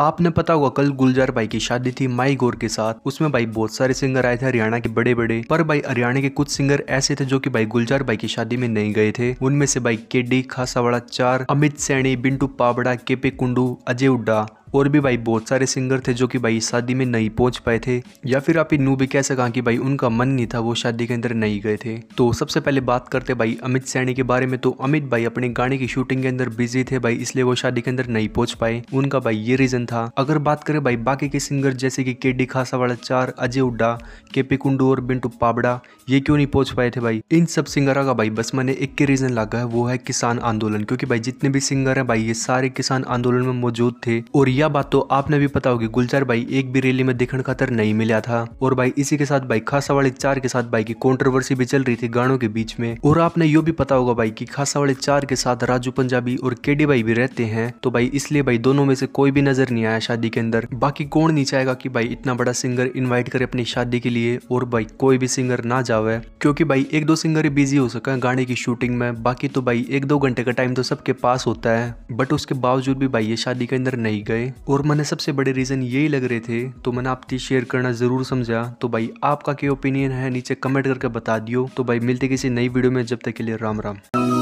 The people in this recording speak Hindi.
आपने पता होगा कल गुलजार भाई की शादी थी माई गोर के साथ उसमें भाई बहुत सारे सिंगर आए थे हरियाणा के बड़े बड़े पर भाई हरियाणा के कुछ सिंगर ऐसे थे जो कि भाई गुलजार भाई की शादी में नहीं गए थे उनमें से भाई केडी खासावाड़ा चार अमित सैनी बिंटू पाबड़ा केपे कुंडू अजय उड्डा और भी भाई बहुत सारे सिंगर थे जो कि भाई शादी में नहीं पहुंच पाए थे या फिर आप इन भी कह सका कि भाई उनका मन नहीं था वो शादी के अंदर नहीं गए थे तो सबसे पहले बात करते भाई अमित सैनी के बारे में तो अमित भाई अपने गाने की शूटिंग के अंदर बिजी थे भाई इसलिए वो शादी के अंदर नहीं पहुंच पाए उनका भाई ये रीजन था अगर बात करें भाई बाकी के सिंगर जैसे की के डी खासावाड़ा चार अजय उड्डा के पी कुंडू और बिंटू पाबड़ा ये क्यों नहीं पहुंच पाए थे भाई इन सब सिंगरों का भाई बस मैंने एक के रीजन लगा है वो है किसान आंदोलन क्योंकि भाई जितने भी सिंगर है भाई ये सारे किसान आंदोलन में मौजूद थे और या यह बात तो आपने भी पता होगी गुलजार भाई एक भी रैली में देखने खातर नहीं मिला था और भाई इसी के साथ भाई खासा वाले चार के साथ भाई की कॉन्ट्रोवर्सी भी चल रही थी गानों के बीच में और आपने यो भी पता होगा भाई की खासा वाले चार के साथ राजू पंजाबी और केडी भाई भी रहते हैं तो भाई इसलिए भाई दोनों में से कोई भी नजर नहीं आया शादी के अंदर बाकी कौन नहीं चाहेगा की भाई इतना बड़ा सिंगर इन्वाइट करे अपनी शादी के लिए और भाई कोई भी सिंगर ना जावे क्योंकि भाई एक दो सिंगर ही बिजी हो सका गाने की शूटिंग में बाकी तो भाई एक दो घंटे का टाइम तो सबके पास होता है बट उसके बावजूद भी भाई ये शादी के अंदर नहीं गए और मैंने सबसे बड़े रीज़न यही लग रहे थे तो मैंने आप शेयर करना ज़रूर समझा तो भाई आपका क्या ओपिनियन है नीचे कमेंट करके बता दियो तो भाई मिलते किसी नई वीडियो में जब तक के लिए राम राम